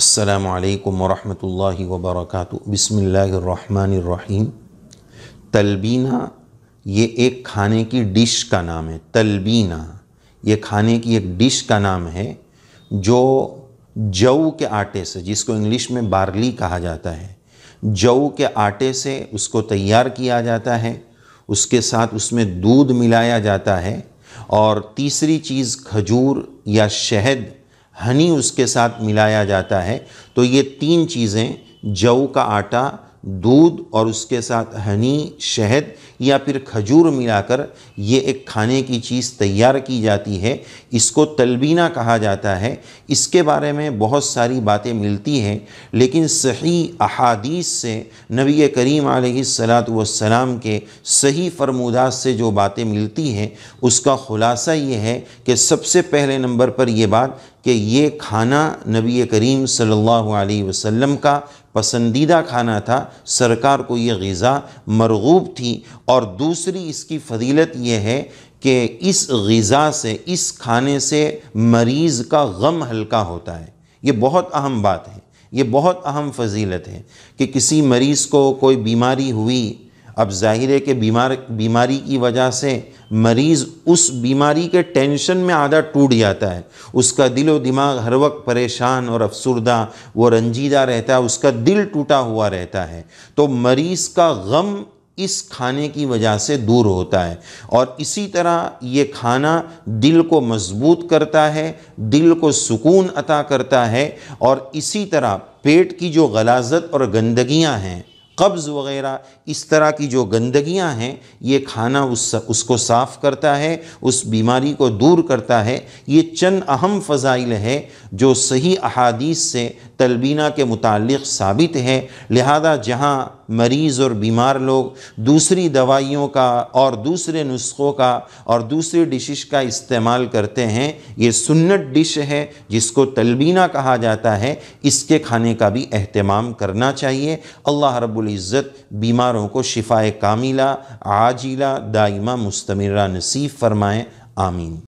अल्लाम वरहमल वबरक बसमीम तलबीना ये एक खाने की डिश का नाम है तलबीना ये खाने की एक डिश का नाम है जो जऊ के आटे से जिसको इंग्लिश में बार्ली कहा जाता है जऊ के आटे से उसको तैयार किया जाता है उसके साथ उसमें दूध मिलाया जाता है और तीसरी चीज़ खजूर या शहद हनी उसके साथ मिलाया जाता है तो ये तीन चीज़ें जव का आटा दूध और उसके साथ हनी शहद या फिर खजूर मिलाकर ये एक खाने की चीज़ तैयार की जाती है इसको तलबीना कहा जाता है इसके बारे में बहुत सारी बातें मिलती हैं लेकिन सही अहादीस से नबी करीम सलात वसलाम के सही फरमूदा से जो बातें मिलती हैं उसका ख़ुलासा ये है कि सबसे पहले नंबर पर यह बात कि ये खाना नबी करीम सल्लल्लाहु अलैहि वसल्लम का पसंदीदा खाना था सरकार को ये गज़ा मरगूब थी और दूसरी इसकी फजीलत यह है कि इस गज़ा से इस खाने से मरीज़ का गम हल्का होता है ये बहुत अहम बात है ये बहुत अहम फजीलत है कि किसी मरीज़ को कोई बीमारी हुई अब जाहिर है कि बीमार बीमारी की वजह से मरीज़ उस बीमारी के टेंशन में आधा टूट जाता है उसका दिल दिमाग हर वक्त परेशान और अफसरदा वो रंजीदा रहता है उसका दिल टूटा हुआ रहता है तो मरीज़ का गम इस खाने की वजह से दूर होता है और इसी तरह ये खाना दिल को मजबूत करता है दिल को सुकून अता करता है और इसी तरह पेट की जो गलाजत और गंदगियां हैं कब्ज़ वगैरह इस तरह की जो गंदगियां हैं ये खाना उस उसको साफ़ करता है उस बीमारी को दूर करता है ये चंद अहम फ़जाइल है जो सही अहादीस से तलबीना के मुतालिक साबित है लिहाजा जहाँ मरीज़ और बीमार लोग दूसरी दवाइयों का और दूसरे नुस्खों का और दूसरे डिशेस का इस्तेमाल करते हैं ये सुन्नत डिश है जिसको तलबीना कहा जाता है इसके खाने का भी अहतमाम करना चाहिए अल्लाह रब्ज़त बीमारों को शिफाए कामिला आजिला दाइमा मुस्तमरा नसीब फरमाएँ आमीन